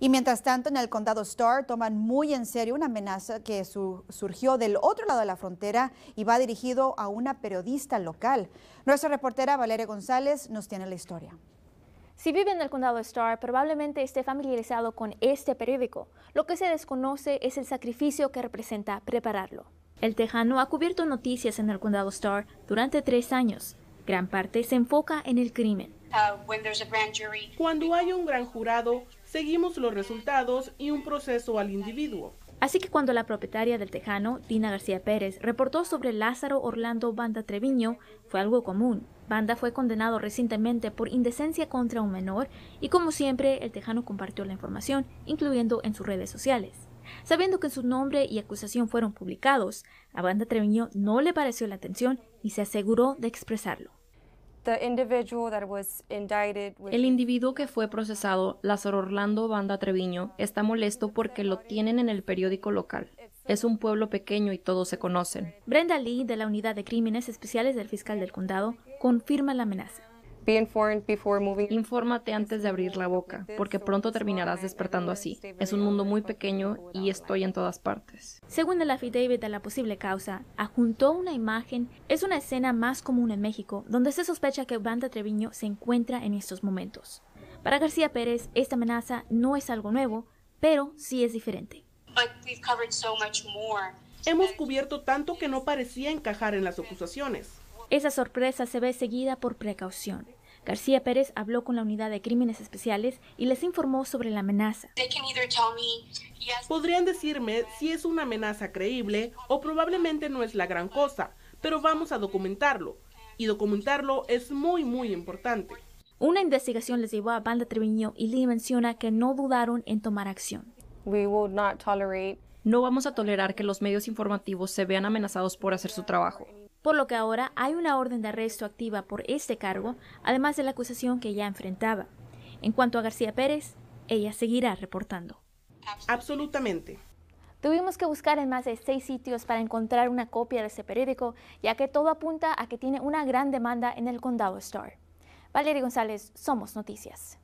Y mientras tanto, en el condado Star toman muy en serio una amenaza que surgió del otro lado de la frontera y va dirigido a una periodista local. Nuestra reportera Valeria González nos tiene la historia. Si vive en el condado Star probablemente esté familiarizado con este periódico. Lo que se desconoce es el sacrificio que representa prepararlo. El tejano ha cubierto noticias en el condado Star durante tres años. Gran parte se enfoca en el crimen. Uh, Cuando hay un gran jurado, seguimos los resultados y un proceso al individuo. Así que cuando la propietaria del Tejano, Dina García Pérez, reportó sobre Lázaro Orlando Banda Treviño, fue algo común. Banda fue condenado recientemente por indecencia contra un menor y como siempre el Tejano compartió la información, incluyendo en sus redes sociales. Sabiendo que su nombre y acusación fueron publicados, a Banda Treviño no le pareció la atención y se aseguró de expresarlo. El individuo que fue procesado, Lázaro Orlando Banda Treviño, está molesto porque lo tienen en el periódico local. Es un pueblo pequeño y todos se conocen. Brenda Lee, de la Unidad de Crímenes Especiales del Fiscal del Condado, confirma la amenaza. Infórmate antes de abrir la boca, porque pronto terminarás despertando así. Es un mundo muy pequeño y estoy en todas partes. Según el affidavit de la posible causa, adjuntó una imagen. Es una escena más común en México, donde se sospecha que Banda Treviño se encuentra en estos momentos. Para García Pérez, esta amenaza no es algo nuevo, pero sí es diferente. Hemos cubierto tanto que no parecía encajar en las acusaciones. Esa sorpresa se ve seguida por precaución. García Pérez habló con la unidad de crímenes especiales y les informó sobre la amenaza. Podrían decirme si es una amenaza creíble o probablemente no es la gran cosa, pero vamos a documentarlo. Y documentarlo es muy, muy importante. Una investigación les llevó a Banda Treviño y le menciona que no dudaron en tomar acción. no vamos a tolerar que los medios informativos se vean amenazados por hacer su trabajo por lo que ahora hay una orden de arresto activa por este cargo, además de la acusación que ya enfrentaba. En cuanto a García Pérez, ella seguirá reportando. Absolutamente. Tuvimos que buscar en más de seis sitios para encontrar una copia de ese periódico, ya que todo apunta a que tiene una gran demanda en el condado Star. Valeria González, Somos Noticias.